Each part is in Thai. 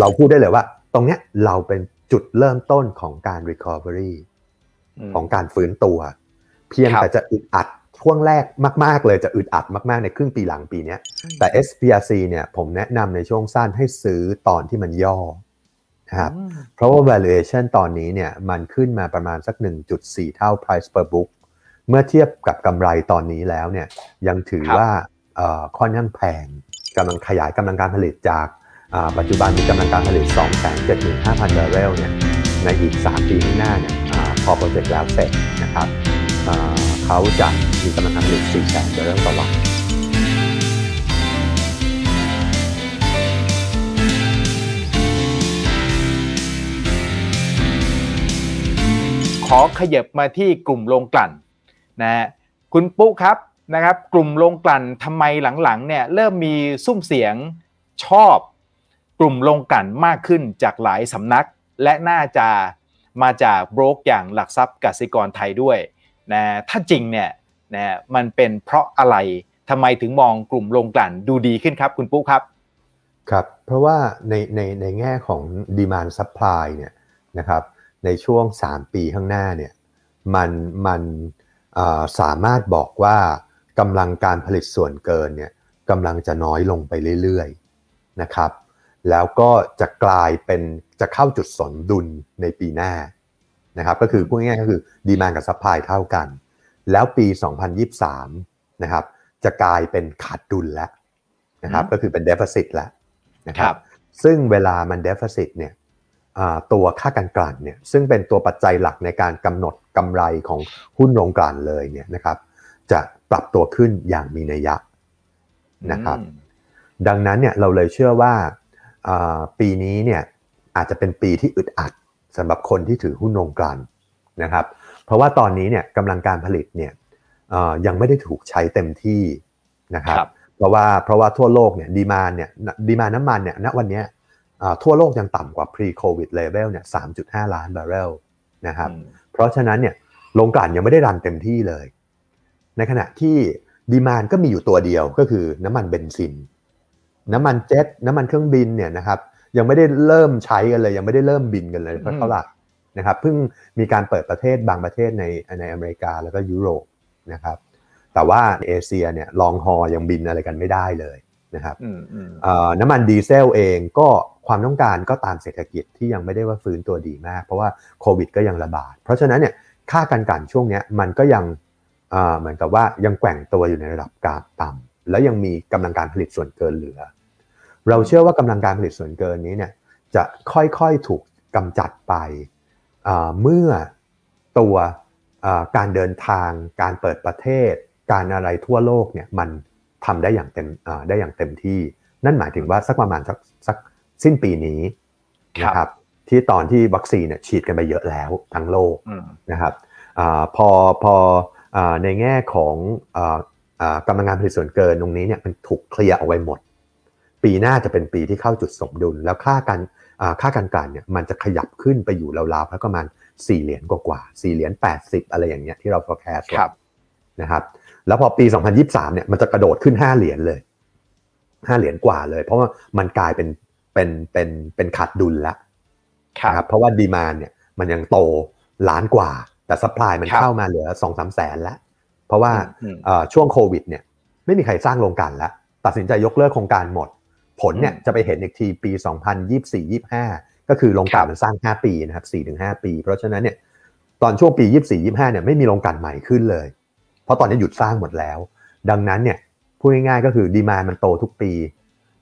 เราพูดได้เลยว่าตรงเนี้ยเราเป็นจุดเริ่มต้นของการ recovery ของการฟื้นตัว เพียงแต่จะอึดอัดช่วงแรกมากๆ เลยจะอึดอัดมากๆในครึ่งปีหลังปีนี้แต่ SPRC เนี่ยผมแนะนำในช่วงสั้นให้ซื้อตอนที่มันย่อนะครับเพราะว่า valuation ตอนนี้เนี่ยมันขึ้นมาประมาณสัก 1.4 เท่า price per book เมื่อเทียบกับกำไรตอนนี้แล้วเนี่ยยังถือว่าค่อนข้างแพงกำลังขยายกำลังการผลิตจากปัจจุบันมีกำลังการผลิต275,000บาร์เรลเนี่ย ในอีก 3 ปีข้างหน้าเนี่ยพอโปรเจกต์แล้วเสร็จนะครับเขาจะมีกำลังการผลิต400,000บาร์เรลต่อวัน ขอขยับมาที่กลุ่มโรงกลั่นนะคุณปุ๊ครับนะครับกลุ่มโรงกลั่นทำไมหลังๆเนี่ยเริ่มมีซุ้มเสียงชอบกลุ่มลงกันมากขึ้นจากหลายสำนัก และน่าจะมาจากโบรกอย่างหลักทรัพย์กสิกรไทยด้วยนะถ้าจริงเนี่ยนะมันเป็นเพราะอะไรทำไมถึงมองกลุ่มลงกลั่นดูดีขึ้นครับคุณปุ๊ครับ ครับ เพราะว่าในในในแง่ของดีมานซัพพลายเนี่ยนะครับ ในช่วง 3 ปีข้างหน้าเนี่ยมันมันสามารถบอกว่ากำลังการผลิตส่วนเกินเนี่ยกำลังจะน้อยลงไปเรื่อยๆนะครับแล้วก็จะกลายเป็นจะเข้าจุดสนดุลในปีหน้านะครับก็คือพูดง่ายๆก็คือดีมานกับซัพพลายเท่ากัน แล้วปี 2023นะครับจะกลายเป็นขาดดุลแล้วนะครับก็คือเป็นเดฟเฟซิตแล้วนะครับซึ่งเวลามันเดฟเฟซิตเนี่ยตัวค่ากันกลั่นเนี่ยซึ่งเป็นตัวปัจจัยหลักในการกำหนดกำไรของหุ้นโรงกลั่นเลยเนี่ยนะครับจะปรับตัวขึ้นอย่างมีนัยยะนะครับดังนั้นเนี่ยเราเลยเชื่อว่าปีนี้เนี่ยอาจจะเป็นปีที่อึดอัดสำหรับคนที่ถือหุ้นโรงกลั่นนะครับเพราะว่าตอนนี้เนี่ยกำลังการผลิตเนี่ยยังไม่ได้ถูกใช้เต็มที่นะครับรบเพราะว่าเพราะว่าทั่วโลกเนี่ยดีมานเนี่ยดีมาน้ำมันเนี่ยณวันนี้ทั่วโลกยังต่ำกว่า pre covid level เนี่ย3.5 ล้านบาร์เรลนะครับเพราะฉะนั้นเนี่ยโรงกลั่นยังไม่ได้รันเต็มที่เลย ในขณะที่ดีมานก็มีอยู่ตัวเดียวก็คือน้ำมันเบนซินน้ำมันเจ็ตน้ำมันเครื่องบินเนี่ยนะครับยังไม่ได้เริ่มใช้กันเลยยังไม่ได้เริ่มบินกันเลยเท่าไหร่นะครับเพิ่งมีการเปิดประเทศบางประเทศในในอเมริกาแล้วก็ยุโรปนะครับแต่ว่าเอเชียเนี่ยลองฮอยังบินอะไรกันไม่ได้เลยนะครับน้ำมันดีเซลเองก็ความต้องการก็ตามเศรษฐกิจที่ยังไม่ได้ว่าฟื้นตัวดีมาก เพราะว่าโควิดก็ยังระบาด เพราะฉะนั้นเนี่ยค่าการกันช่วงนี้มันก็ยังเหมือนกับว่ายังแกว่งตัวอยู่ในระดับกลางต่ำแล้วยังมีกำลังการผลิตส่วนเกินเหลือ เราเชื่อว่ากำลังการผลิตส่วนเกินนี้เนี่ยจะค่อยๆถูกกำจัดไปเมื่อตัวการเดินทางการเปิดประเทศ การอะไรทั่วโลกเนี่ยมันทำได้อย่างเต็มได้อย่างเต็มที่ นั่นหมายถึงว่าสักประมาณสักสักสิ้นปีนี้นะครับที่ตอนที่วัคซีนเนี่ยฉีดกันไปเยอะแล้วทั้งโลกนะครับอพอพออในแง่ของกำลังงานผลิตส่วนเกินตรงนี้เนี่ยมันถูกเคลียร์เอาไว้หมดปีหน้าจะเป็นปีที่เข้าจุดสมดุลแล้วค่าการค่าการกลั่นเนี่ยมันจะขยับขึ้นไปอยู่ราวๆประมาณสี่เหรียญกว่าๆสี่เหรียญแปดสิบอะไรอย่างเงี้ยที่เรา forecast นะครับแล้วพอปี2023เนี่ยมันจะกระโดดขึ้น5เหรียญเลย5เหรียญกว่าเลยเพราะว่ามันกลายเป็นเป็นเป็นเป็นขาดดุลละครับเพราะว่าดีมานเนี่ยมันยังโตล้านกว่าแต่สป라이มันเข้ามาเหลือสสองามแสนแล้วเพราะว่าช่วงโควิดเนี่ยไม่มีใครสร้างโรงการแล้วตัดสินใจยกเลิกโครงการหมด ผลเนี่ยจะไปเห็นอีกทีปี 2024-25 ก็คือโรงการมันสร้าง 5 ปีนะครับ4-5 ปี เพราะฉะนั้นเนี่ยตอนช่วงปี 24-25เนี่ยไม่มีโรงการใหม่ขึ้นเลย เพราะตอนนี้หยุดสร้างหมดแล้ว ดังนั้นเนี่ยพูดง่ายๆก็คือดีมามันโตทุกปี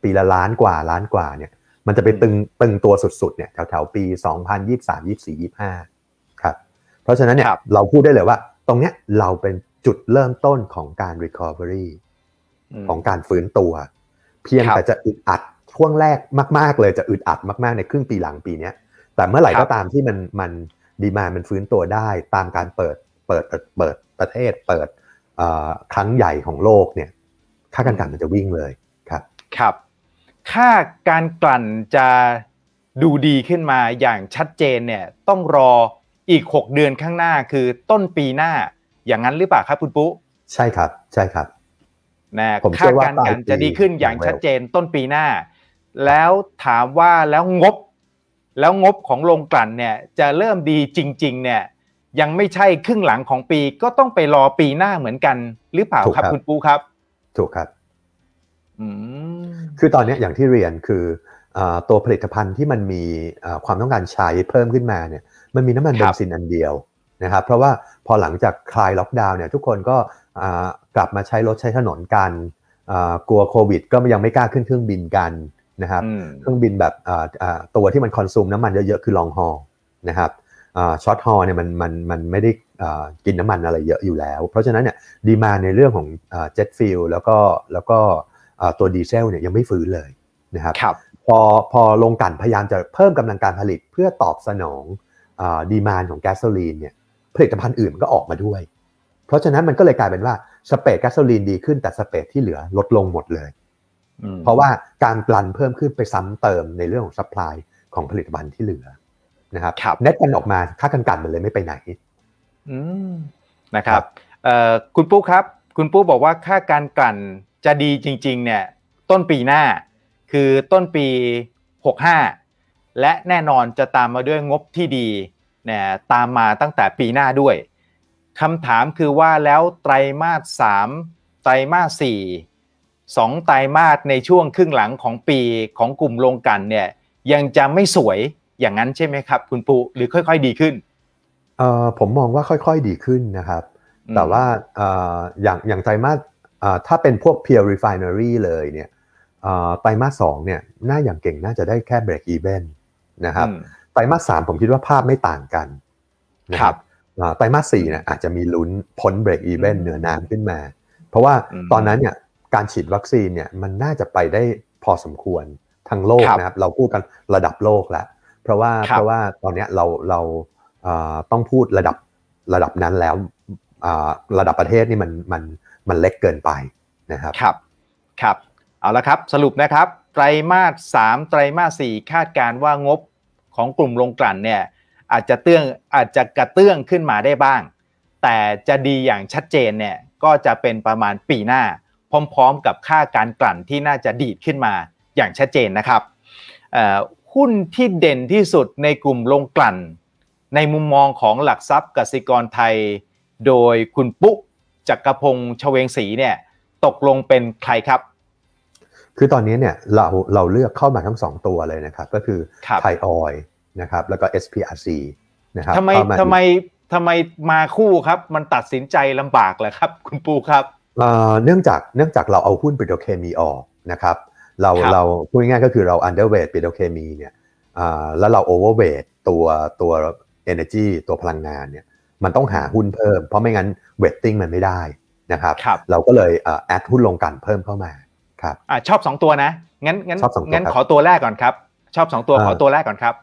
ปีละล้านกว่าล้านกว่าเนี่ยมันจะไปตึงตึงตัวสุดๆเนี่ยแถวๆปี 2023 24 25ครับเพราะฉะนั้นเนี่ยเราพูดได้เลยว่าตรงเนี้ยเราเป็นจุดเริ่มต้นของการ recovery ของการฟื้นตัว เพียงแต่จะอึดอัด ช่วงแรกมาก ๆ เลยจะอึดอัดมากๆในครึ่งปีหลังปีนี้แต่เมื่อไหร่ก็ตามที่มันมันดีมามันฟื้นตัวได้ ตามการเปิดเปิดเปิดประเทศเปิดครั้งใหญ่ของโลกเนี่ยค่าการกลั่นมันจะวิ่งเลยครับครับค่าการกลั่นจะดูดีขึ้นมาอย่างชัดเจนเนี่ยต้องรออีก 6 เดือนข้างหน้าคือต้นปีหน้าอย่างนั้นหรือเปล่าครับคุณปุ๊ ใช่ครับ ใช่ครับนะคาดการณ์กันจะดีขึ้นอย่างชัดเจนต้นปีหน้า แล้วถามว่าแล้วงบ แล้วงบของโรงกลั่นเนี่ย จะเริ่มดีจริง ๆ เนี่ย ยังไม่ใช่ครึ่งหลังของปีก็ต้องไปรอปีหน้าเหมือนกัน หรือเปล่าครับคุณปูครับ ถูกครับคือตอนนี้อย่างที่เรียนคือตัวผลิตภัณฑ์ที่มันมีความต้องการใช้เพิ่มขึ้นมาเนี่ย มันมีน้ำมันเบนซินอันเดียวนะครับ เพราะว่าพอหลังจากคลายล็อกดาวน์เนี่ยทุกคนก็กลับมาใช้รถใช้ถนนกัน กลัวโควิดก็ยังไม่กล้าขึ้นเครื่องบินกันนะครับเครื่องบินแบบตัวที่มันคอนซูมน้ำมันเยอะๆคือลองฮอลนะครับช็อตฮอลเนี่ยมันมันมันไม่ได้กินน้ำมันอะไรเยอะอยู่แล้ว เพราะฉะนั้นเนี่ยดีมาในเรื่องของเจ็ตฟิลแล้วก็แล้วก็ตัวดีเซลเนี่ยยังไม่ฟื้นเลยนะครับรบพอพอลงกันพยายามจะเพิ่มกำลังการผลิตเพื่อตอบสนองดีมานของแก๊สโซลีนเนี่ยผลิตภัณฑ์อื่นก็ออกมาด้วยเพราะฉะนั้นมันก็เลยกลายเป็นว่าสเปรดแก๊สโซลีนดีขึ้นแต่สเปรดที่เหลือลดลงหมดเลยเพราะว่าการปลันเพิ่มขึ้นไปซ้ำเติมในเรื่องของสป라이ของผลิตภัณฑ์ที่เหลือนะครับรบเน็ตกันออกมาค่ากันกันมันเลยไม่ไปไหนนะครับคุณปู้ครับคุณปู้บอกว่าค่าการกลั่นจะดีจริงๆเนี่ยต้นปีหน้าคือต้นปี65และแน่นอนจะตามมาด้วยงบที่ดีนยตามมาตั้งแต่ปีหน้าด้วย คำถามคือว่าแล้วไตรมาสมไตรมาสสสี่องไตรมาสในช่วงครึ่งหลังของปีของกลุ่มโรงกันเนี่ยยังจะไม่สวยอย่างนั้นใช่ไหมครับคุณปู หรือค่อยๆดีขึ้นเอ่อผมมองว่าค่อยๆดีขึ้นนะครับ แต่ว่าอย่างอย่างไตรมาสถ้าเป็นพวก peer refinery เลยเนี่ยไตรมาสสองเนี่ยน่าอย่างเก่งน่าจะได้แค่ break even นะครับไตรมาสสามผมคิดว่าภาพไม่ต่างกันนะครับไตรมาสสี่เนี่ยอาจจะมีลุ้นพ้นเบรกอีเวนเหนือน้ำขึ้นมา เพราะว่าตอนนั้นเนี่ยการฉีดวัคซีนเนี่ยมันน่าจะไปได้พอสมควรทั้งโลกนะครับ เราพูดกันระดับโลกแล้วเพราะว่าเพราะว่าตอนนี้เราเราต้องพูดระดับระดับนั้นแล้วระดับประเทศนี่มันมันมันเล็กเกินไปนะครับครับ ครับ เอาละครับสรุปนะครับ ไตรมาสสามไตรมาสสี่คาดการว่างบของกลุ่มลงกลั่นเนี่ยอาจจะเตื้องอาจจะกระเตื้องขึ้นมาได้บ้าง แต่จะดีอย่างชัดเจนเนี่ยก็จะเป็นประมาณปีหน้า พร้อมๆ กับค่าการกลั่นที่น่าจะดีดขึ้นมาอย่างชัดเจนนะครับหุ้นที่เด่นที่สุดในกลุ่มลงกลั่น ในมุมมองของหลักทรัพย์กสิกรไทย โดยคุณปุ๊จักรพงษ์ชเวงศรีเนี่ยตกลงเป็นใครครับ คือตอนนี้เนี่ยเราเราเลือกเข้ามาทั้งสองตัวเลยนะครับ ก็คือไทยออยนะครับแล้วก็ SPRC นะครับทำไมทำไมทำไมมาคู่ครับ มันตัดสินใจลำบากเหยครับ คุณปูครับ เนื่องจากเนื่องจากเราเอาหุ้นปิโตรเคมีออกนะครับเราเราพูดง่ายก็คือเรา underweight ปิโตรเคมีเนี่ยแล้วเรา overweight ตัวตัว energy ตัวพลังงานเนี่ยมันต้องหาหุ้นเพิ่มเพราะไม่งั้น weighting มันไม่ได้นะครับรบเราก็เลยแอดหุ้นลงกันเพิ่มเข้ามาครับอชอบ 2 ตัวนะงั้นงั้นงั้นขอตัวแรกก่อนครับชอบ2ตัวขอตัวแรกก่อนครับ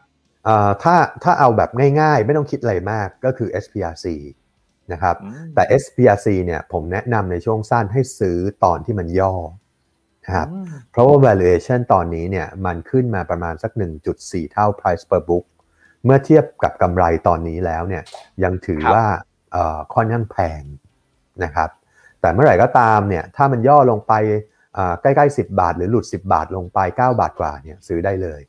ถ้าถ้าเอาแบบง่ายๆ ไม่ต้องคิดอะไรมากก็คือ SPRC นะครับแต่ SPRC เนี่ยผมแนะนำในช่วงสั้นให้ซื้อตอนที่มันย่อนะครับเพราะว่า valuation ตอนนี้เนี่ยมันขึ้นมาประมาณสัก 1.4 เท่า price per book เมื่อเทียบกับกำไรตอนนี้แล้วเนี่ยยังถือว่าค่อนข้างแพงนะครับ แต่เมื่อไหร่ก็ตามเนี่ยถ้ามันย่อลงไปใกล้ๆ 10 บาทหรือหลุด 10 บาทลงไป 9 บาทกว่าเนี่ยซื้อได้เลย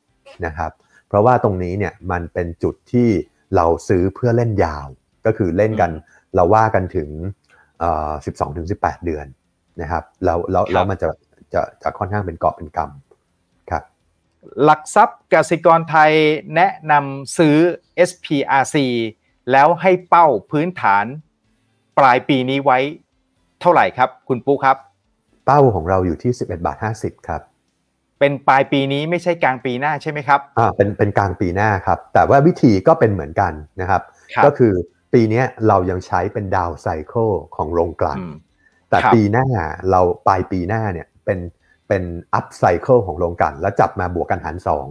นะครับเพราะว่าตรงนี้เนี่ยมันเป็นจุดที่เราซื้อเพื่อเล่นยาวก็คือเล่นกันเราว่ากันถึงสิบสองถึงสิบแปดเดือนนะครับแล้วแล้วแล้วมันจะจะจะค่อนข้างเป็นเกาะเป็นกำครับหลักทรัพย์กสิกรไทยแนะนำซื้อ SPRC แล้วให้เป้าพื้นฐานปลายปีนี้ไว้เท่าไหร่ครับ คุณปุ๊ครับ เป้าของเราอยู่ที่ 11 บาท 50 ครับเป็นปลายปีนี้ไม่ใช่กลางปีหน้าใช่ไหมครับ อ่า เป็น เป็นกลางปีหน้าครับ แต่ว่าวิธีก็เป็นเหมือนกันนะครับ ก็คือปีนี้เรายังใช้เป็นดาวไซเคิลของโรงกลั่นแต่ปีหน้าเราปลายปีหน้าเนี่ยเป็น เป็นอัพไซเคิลของโรงกลั่นแล้วจับมาบวกกันหารสอง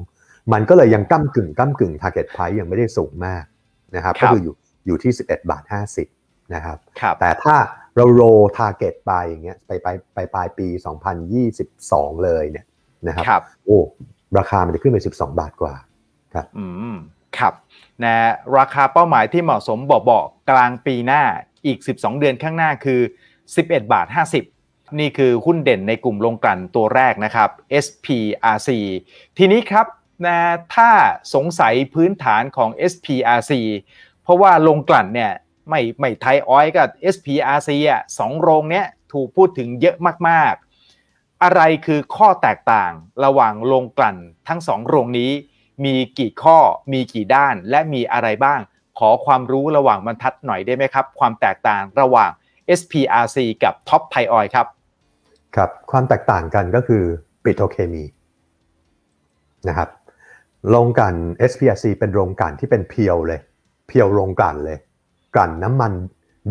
มันก็เลยยังก้ากึ่งก้ากึ่ง t a ร g ก t price ยังไม่ได้สูงมากนะครับ ก็คืออยู่ อยู่ที่ 11 บาท 50 นะครับรบแต่ถ้าเราโรทร์เก็ตไปอย่างเงี้ยไปไปไปปลายปี2022 เลยเนี่ยนะครับรบโอ้ราคามันจะขึ้นไป 12 บาทกว่าครับอืมครับนะราคาเป้าหมายที่เหมาะสมบอกบอกกลางปีหน้าอีก 12 เดือนข้างหน้าคือ 11 บาท 50 นี่คือหุ้นเด่นในกลุ่มลงกลั่นตัวแรกนะครับ SPRC ทีนี้ครับนะถ้าสงสัยพื้นฐานของ SPRC เพราะว่าลงกลั่นเนี่ยไม่ไม่ไทยออยกับ SPRC อ่ะสองโรงเนี้ยถูกพูดถึงเยอะมากอะไรคือข้อแตกต่างระหว่างโรงกลั่นทั้งสองโรงนี้ มีกี่ข้อมีกี่ด้าน และมีอะไรบ้าง ขอความรู้ระหว่างบรรทัดหน่อยได้ไหมครับ ความแตกต่างระหว่าง SPRC กับ Top t h a i o i ครับครับความแตกต่างกันก็คือปิโตรเคมีนะครับ โรงกลั่น SPRC เป็นโรงกลั่นที่เป็นเพียวเลย เพียวโรงกลั่นเลยกลั่นน้ำมัน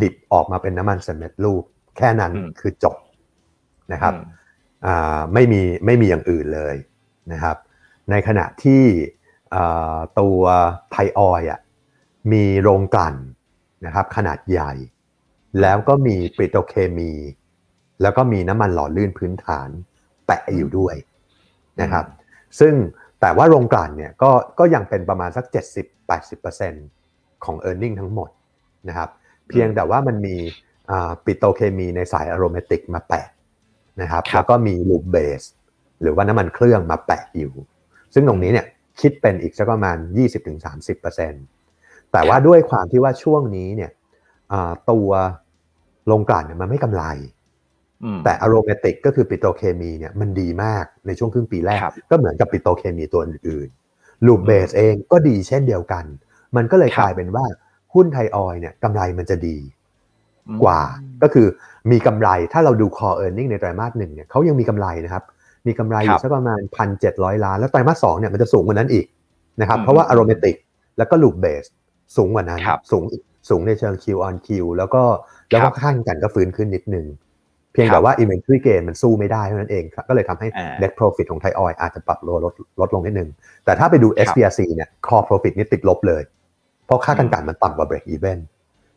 ดิบออกมาเป็นน้ำมันสำเร็จรูปแค่นั้นคือจบนะครับไม่มีไม่มีอย่างอื่นเลยนะครับในขณะที่ตัวไทออยมีโรงกลั่นนะครับขนาดใหญ่ แล้วก็มีปิโตรเคมี แล้วก็มีน้ำมันหล่อลื่นพื้นฐานแปะอยู่ด้วยนะครับซึ่งแต่ว่าโรงกลั่นเนี่ยก็ก็ยังเป็นประมาณสัก70-80%ของ e a r n i n g ทั้งหมดนะครับเพียงแต่ว่ามันมีปิโตรเคมีในสายอะโรมมติกมาแปะนะครับแล้วก็มีลูปเบสหรือว่าน้ำมันเครื่องมาแปะอยู่ ซึ่งตรงนี้เนี่ยคิดเป็นอีกสักประมาณ 20-30%แต่ว่าด้วยความที่ว่าช่วงนี้เนี่ยตัวลงกลั่นเนี่ยมันไม่กำไร แต่อโรเมติกก็คือปิโตรเคมีเนี่ยมันดีมากในช่วงครึ่งปีแรก ก็เหมือนกับปิโตรเคมีตัวอื่นๆ ลูปเบสเองก็ดีเช่นเดียวกัน มันก็เลยกลายเป็นว่าหุ้นไทยออยเนี่ยกำไรมันจะดีกว่าก็คือมีกำไรถ้าเราดู core earning ในไตรมาสหนึ่งเนี่ยเขายังมีกำไรนะครับมีกำไรอยู่สักประมาณพันเจ็ดร้อยล้าน แล้วไตรมาสสองเนี่ยมันจะสูงกว่านั้นอีกนะครับเพราะว่าอารมณติกแล้วก็ลูปเบสสูงกว่านั้นสูงสูงในเชิง Q on Q แล้วก็แล้วก็ข้างกันก็ฟื้นขึ้นนิดนึง เพียงแต่ว่า inventory gain มันสู้ไม่ได้เท่านั้นเอง ก็เลยทำให้ net profit ของไทยออยอาจจะปรับลดลดลงนิดนึงแต่ถ้าไปดู s ์ r c เนี่ย core profit นี่ติดลบเลย เพราะค่ากันกันมันต่ำกว่า break even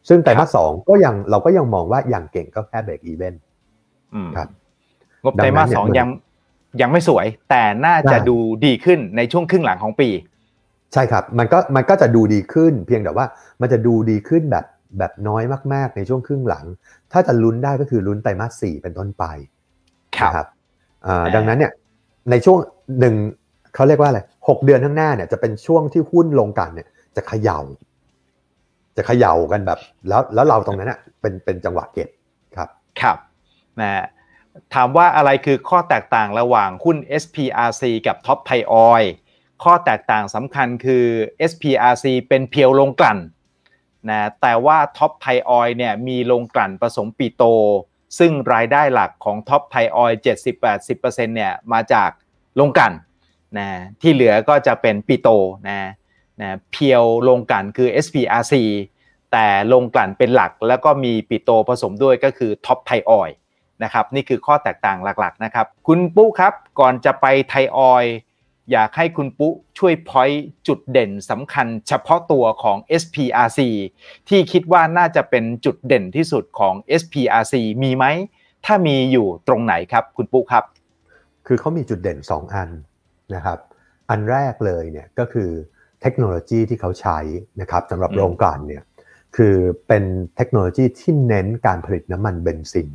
ซึ่งไตรมาสสองก็ยังเราก็ยังมองว่าอย่างเก่งก็แค่เบรกอีเวนครับ งบไตรมาสสองยังยังไม่สวย แต่น่าจะดูดีขึ้นในช่วงครึ่งหลังของปี ใช่ครับ มันก็มันก็จะดูดีขึ้นเพียงแต่ว่ามันจะดูดีขึ้นแบบแบบน้อยมาก ๆในช่วงครึ่งหลัง ถ้าจะลุ้นได้ก็คือลุ้นไตรมาสสี่เป็นต้นไป ครับดังนั้นเนี่ย ในช่วงหนึ่งเขาเรียกว่าอะไรหกเดือนข้างหน้าเนี่ยจะเป็นช่วงที่หุ้นลงกันเนี่ย จะเขย่าจะเขย่ากันแบบแล้วแล้วเราตรงนั้นอ่ะเป็นเป็นจังหวะเก็บครับครับนะถามว่าอะไรคือข้อแตกต่างระหว่างหุ้น SPRC กับท็อปไพออยข้อแตกต่างสำคัญคือ SPRC เป็นเพียวลงกลั่นนะแต่ว่าท็อปไพออยเนี่ยมีลงกลั่นผสมปีโต ซึ่งรายได้หลักของท็อปไพออย70-80%เนี่ยมาจากลงกลั่นนะที่เหลือก็จะเป็นปีโตนะนะเพียวลงกลั่นคือ SPRC แต่ลงกลั่นเป็นหลักแล้วก็มีปิโตผสมด้วยก็คือท็อปไทออยนะครับนี่คือข้อแตกต่างหลัก ๆ นะครับ คุณปุ๊ครับก่อนจะไปไทออยอยากให้คุณปุ๊ช่วยพอยจุดเด่นสำคัญเฉพาะตัวของ SPRC ที่คิดว่าน่าจะเป็นจุดเด่นที่สุดของ SPRC มีไหมถ้ามีอยู่ตรงไหนครับคุณปุ๊ครับ คือเขามีจุดเด่น 2 อันนะครับ อันแรกเลยเนี่ยก็คือเทคโนโลยีที่เขาใช้นะครับสำหรับโรงกลั่นเนี่ยคือเป็นเทคโนโลยีที่เน้นการผลิตน้ำมันเบนซิน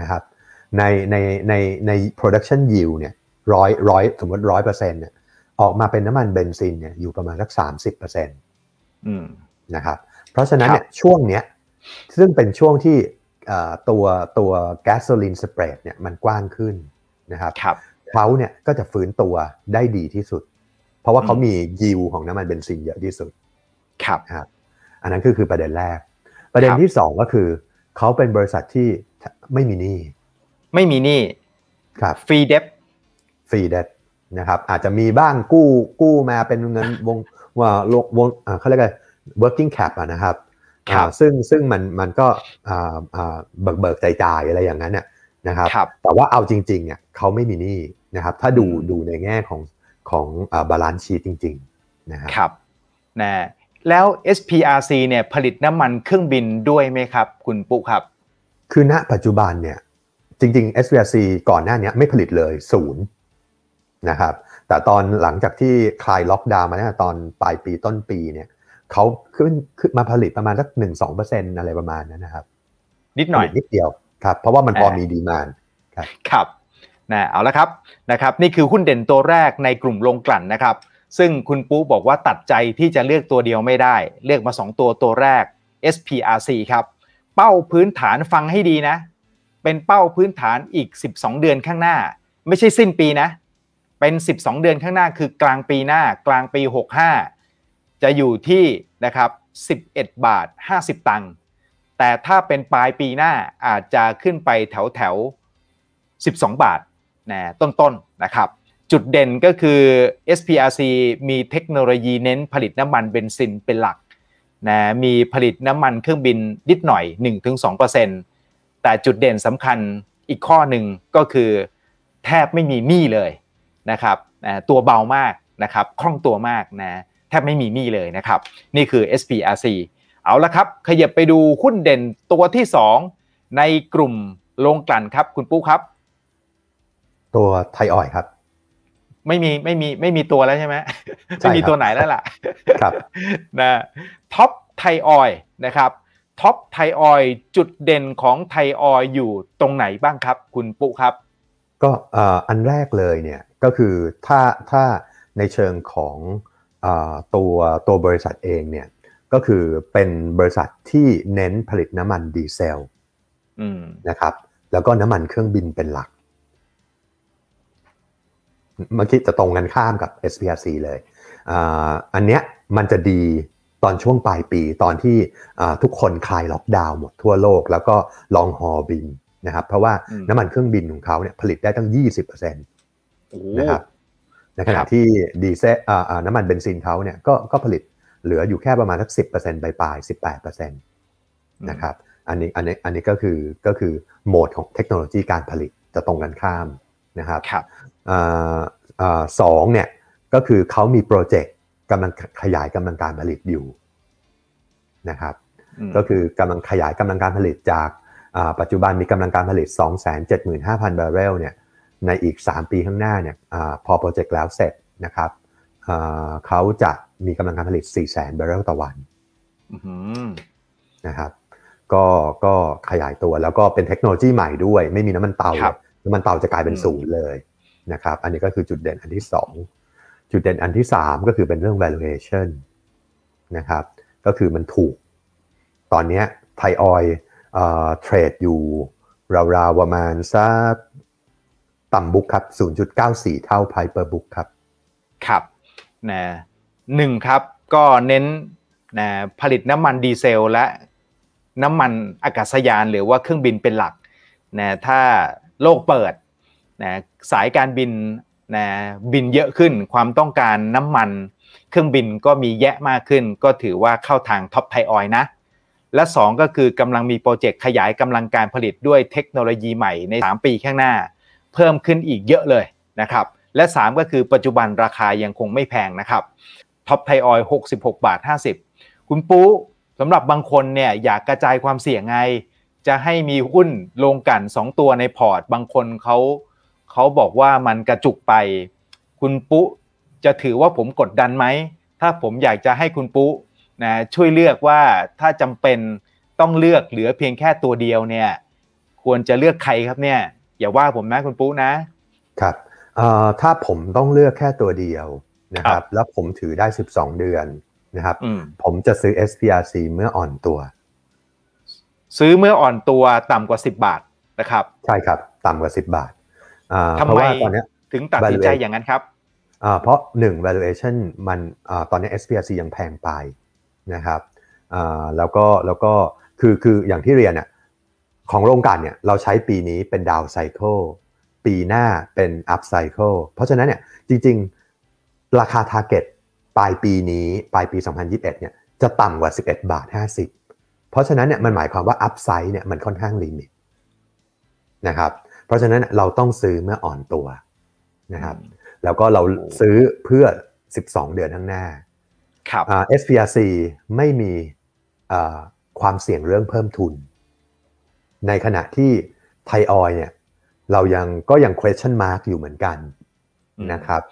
นะครับในในในใน production yield เนี่ยร้อยร้อยสมมติร้อยเปอร์เซ็นต์เนี่ยออกมาเป็นน้ำมันเบนซินเนี่ยอยู่ประมาณสักสามสิบเปอร์เซ็นต์นะครับเพราะฉะนั้นเนี่ยช่วงเนี้ยซึ่งเป็นช่วงที่ตัวตัวแก๊สโซลีนสเปรดเนี่ยมันกว้างขึ้นนะครับรบเขาเนี่ยก็จะฟื้นตัวได้ดีที่สุดเพราะว่าเขามียิวของน้ำมันเบนซินเยอะที่สุดครับครับอันนั้นก็คือประเด็นแรก ประเด็นที่สองก็คือเขาเป็นบริษัทที่ไม่มีหนี้ไม่มีหนี้ครับฟรีเดบฟรีเดบนะครับ อาจจะมีบ้างกู้กู้มาเป็นเงินวงว่าลงวงเขาเรียกอะไร working cap นะครับ ซึ่งซึ่งมันมันก็เบิกเบิกจ่ายอะไรอย่างนั้นเนี่ยนะครับแต่ว่าเอาจริงๆ เนี่ยเขาไม่มีหนี้นะครับ ถ้าดูดูในแง่ของของบาลานซ์ชีจริงๆนะครับนะแล้ว SPRC เนี่ยผลิตน้ำมันเครื่องบินด้วยไหมครับ คุณปุ๊ครับ คือณ ปัจจุบันเนี่ยจริงๆ SPRC ก่อนหน้านี้ไม่ผลิตเลยศูนย์นะครับ แต่ตอนหลังจากที่คลายล็อกดาวน์มาตอนปลายปีต้นปีเนี่ยเขาขึ้นขึ้นมาผลิตประมาณสักหนึ่งสองเปอร์เซ็นอะไรประมาณนั้นนะครับ นิดหน่อยนิดเดียวครับ เพราะว่ามันพอมีดีมานครับนะเอาละครับนะครับ นี่คือหุ้นเด่นตัวแรกในกลุ่มลงกลั่นนะครับซึ่งคุณปูบอกว่าตัดใจที่จะเลือกตัวเดียวไม่ได้ เลือกมา2ตัวตัวแรก SPRC ครับเป้าพื้นฐานฟังให้ดีนะ เป็นเป้าพื้นฐานอีก 12 เดือนข้างหน้า ไม่ใช่สิ้นปีนะ เป็น 12 เดือนข้างหน้า คือกลางปีหน้า กลางปี 65 จะอยู่ที่นะครับ11 บาท 50 ตังค์แต่ถ้าเป็นปลายปีหน้าอาจจะขึ้นไปแถวแถว12 บาทนะต้นๆนะครับจุดเด่นก็คือ SPRC มีเทคโนโลยีเน้นผลิตน้ำมันเบนซินเป็นหลักนะมีผลิตน้ำมันเครื่องบินนิดหน่อย 1-2%แต่จุดเด่นสำคัญอีกข้อหนึ่งก็คือแทบไม่มีมี่เลยนะครับตัวเบามากนะครับคล่องตัวมากนะแทบไม่มีมี่เลยนะครับ นี่คือ SPRC เอาละครับขยับไปดูหุ้นเด่นตัวที่2ในกลุ่มโรงกลั่นครับคุณปุ๊ครับตัวไทยออยครับ ไม่มีไม่มีไม่มีตัวแล้วใช่ไหมไม่มีตัวไหนแล้วล่ะ ครับนะท็อปไทยออยนะครับท็อปไทยออยจุดเด่นของไทยออยอยู่ตรงไหนบ้างครับ คุณปุ๊ครับ ก็อันแรกเลยเนี่ยก็คือถ้าถ้าในเชิงของอตัวตัวบริษัทเองเนี่ยก็คือเป็นบริษัทที่เน้นผลิตน้ำมันดีเซลนะครับ แล้วก็น้ำมันเครื่องบินเป็นหลักเมื่อกี้จะตรงกันข้ามกับ SPRC เลยอันเนี้ยมันจะดีตอนช่วงปลายปีตอนที่ทุกคนคลายล็อกดาวน์หมดทั่วโลก แล้วก็ลองฮอบินนะครับ เพราะว่าน้ำมันเครื่องบินของเขาเนี่ยผลิตได้ตั้ง 20%นะครับในขณะที่ดีเซลน้ำมันเบนซินเขาเนี่ยก็ก็ผลิตเหลืออยู่แค่ประมาณสักสิบเปอร์เซ็นต์ปลายสิบแปดเปอร์เซ็นต์นะครับอันนี้อันนี้อันนี้ก็คือก็คือโหมดของเทคโนโลยีการผลิตจะตรงกันข้ามนะครับสองเนี่ยก็คือเขามีโปรเจกต์กำลังขยายกำลังการผลิตอยู่นะครับ ก็คือกำลังขยายกำลังการผลิตจากปัจจุบันมีกำลังการผลิต 275,000 บาร์เรลเนี่ยในอีก 3 ปีข้างหน้าเนี่ยอพอโปรเจกต์แล้วเสร็จนะครับเขาจะมีกำลังการผลิต 400,000บาร์เรลต่อวันนะครับ ก็ก็ขยายตัวแล้วก็เป็นเทคโนโลยีใหม่ด้วย ไม่มีน้ำมันเตา น้ำมันเตา จะกลายเป็นศูนย์เลยนะครับ อันนี้ก็คือจุดเด่นอันที่ 2 จุดเด่นอันที่ 3 ก็คือเป็นเรื่อง valuation นะครับก็คือมันถูก ตอนนี้ไทยออยเทรดอยู่ราวๆประมาณสักต่ำบุกครับ0.94 เท่าไพเ per ์บุกครับ ครับนะหนึ่งครับ ก็เน้นนะผลิตน้ำมันดีเซลและน้ำมันอากาศยานหรือว่าเครื่องบินเป็นหลักนะถ้าโลกเปิดนะสายการบินนะบินเยอะขึ้นความต้องการน้ำมัน เครื่องบินก็มีแยะมากขึ้น ก็ถือว่าเข้าทางท็อปไทออยนะและ 2 ก็คือกำลังมีโปรเจกต์ขยายกำลังการผลิตด้วยเทคโนโลยีใหม่ใน 3 ปีข้างหน้า เพิ่มขึ้นอีกเยอะเลยนะครับและ 3 ก็คือปัจจุบันราคายังคงไม่แพงนะครับท็อปไทออย66 บาท 50คุณปูสำหรับบางคนเนี่ยอยากกระจายความเสี่ยงไง จะให้มีหุ้นลงกัน2 ตัวในพอร์ต บางคนเขาเขาบอกว่ามันกระจุกไป คุณปุ๊ จะถือว่าผมกดดันไหม ถ้าผมอยากจะให้คุณปุ๊นะ ช่วยเลือกว่าถ้าจำเป็นต้องเลือกเหลือเพียงแค่ตัวเดียวเนี่ย ควรจะเลือกใครครับเนี่ย อย่าว่าผมนะคุณปุ๊นะ ครับถ้าผมต้องเลือกแค่ตัวเดียวนะครับ แล้วผมถือได้ 12 เดือนนะครับ ผมจะซื้อ SPRC เมื่ออ่อนตัว ซื้อเมื่ออ่อนตัวต่ำกว่า 10 บาทนะครับ ใช่ครับ ต่ำกว่า 10 บาททำไมถึงตัดสินใจอย่างนั้นครับ เพราะหนึ่ง valuation มันตอนนี้ SPRC ยังแพงไปนะครับแล้วก็แล้วก็คือคืออย่างที่เรียนเนี่ยของโรงการเนี่ยเราใช้ปีนี้เป็นดาวไซเคิลปีหน้าเป็นอัพไซเคิลเพราะฉะนั้นเนี่ยจริง ๆ ราคาทาร์เก็ตปลายปีนี้ปลายปี 2021 เนี่ยจะต่ำกว่า 11 บาท50 เพราะฉะนั้นเนี่ยมันหมายความว่าอัพไซด์เนี่ยมันค่อนข้างลิมิตนะครับราะฉะนั้นเราต้องซื้อเมื่ออ่อนตัวนะครับ แล้วก็เราซื้อเพื่อ 12 เดือนข้างหน้าครับ SPRC ไม่มีความเสี่ยงเรื่องเพิ่มทุน ในขณะที่ไทยออยเนี่ยเรายังก็ยัง question mark อยู่เหมือนกันนะครับ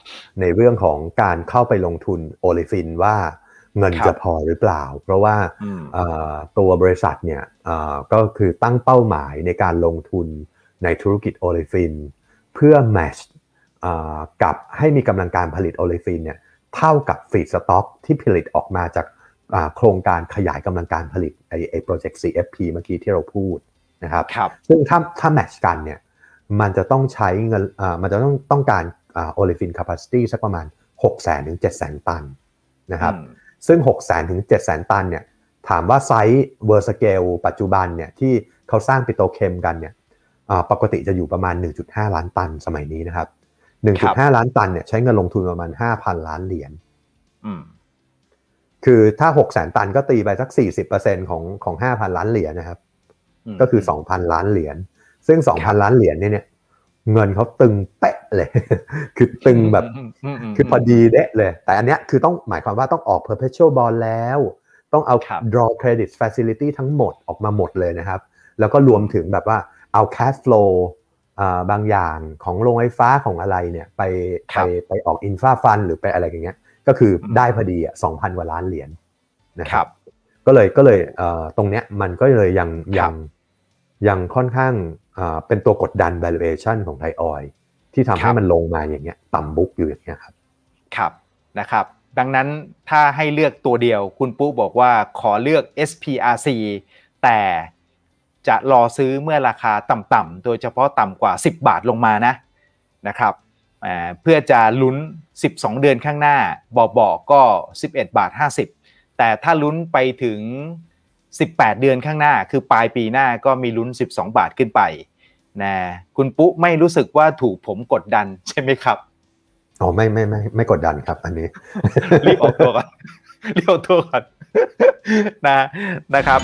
ในเรื่องของการเข้าไปลงทุนโอลิฟินว่าเงินจะพอหรือเปล่า เพราะว่าตัวบริษัทเนี่ยก็คือตั้งเป้าหมายในการลงทุนในธุรกิจโอเลฟินเพื่อแมชกับให้มีกำลังการผลิตโอเลฟินเนี่ยเท่ากับฟีดสต็อกที่ผลิตออกมาจากโครงการขยายกำลังการผลิตไอไอโปรเจกต์ CFP เมื่อกี้ที่เราพูดนะครับรบซึ่งถ้าถ้าแมชกันเนี่ยมันจะต้องใช้เงินมันจะต้องต้องการโอลิฟินแคปซิตี้สักประมาณ6 0แสนถึง7 0แสนตันนะครับ ซึ่ง6 0แสนถึง7 0แสนตันเนี่ยถามว่าไซส์เวอร์สเกลปัจจุบันเนี่ยที่เขาสร้างปิโตเคมกันเนี่ยปกติจะอยู่ประมาณ 1.5 ล้านตันสมัยนี้นะครับ 1.5 ล้านตันเนี่ยใช้เงินลงทุนประมาณ 5,000 ล้านเหรียญคือถ้า6แสนตันก็ตีไปสัก 40%ของของ5,000 ล้านเหรียญนะครับก็คือ 2,000 ล้านเหรียญซึ่ง 2,000 ล้านเหรียญเนี่ยเงินเขาตึงเป๊ะเลย คือตึงแบบคือพอดีเดะเลย แต่อันเนี้ยคือต้องหมายความว่าต้องออก perpetual bond แล้ว ต้องเอา draw credit facility ทั้งหมดออกมาหมดเลยนะครับ แล้วก็รวมถึงแบบว่าเอาแคสโฟลบางอย่างของโรงไฟฟ้าของอะไรเนี่ยไปไปไปออกอินฟราฟันหรือไปอะไรอย่างเงี้ยก็คือได้พอดีอ่ะสองพันกว่าล้านเหรียญนะครับก็เลยก็เลยตรงเนี้ยมันก็เลยยังยังยังค่อนข้างเป็นตัวกดดัน valuation ของไทยออยที่ทำให้มันลงมาอย่างเงี้ยต่ำบุ๊กอยู่อย่างเงี้ยครับครับนะครับ ดังนั้นถ้าให้เลือกตัวเดียวคุณปุ๊บอกว่าขอเลือก SPRC แต่จะรอซื้อเมื่อราคาต่ำๆโดยเฉพาะต่ำกว่า 10 บาทลงมานะนะครับเพื่อจะลุ้น 12 เดือนข้างหน้าบอบอกก็ 11บาท50แต่ถ้าลุ้นไปถึง 18 เดือนข้างหน้า คือปลายปีหน้าก็มีลุ้น 12 บาทขึ้นไปนะคุณปุ๊ไม่รู้สึกว่าถูกผมกดดันใช่ไหมครับอ๋อไม่ไม่ไม่ไม่กดดันครับ อันนี้รีบออกตัวก่อนรีบออกตัวก่อนนะนะครับ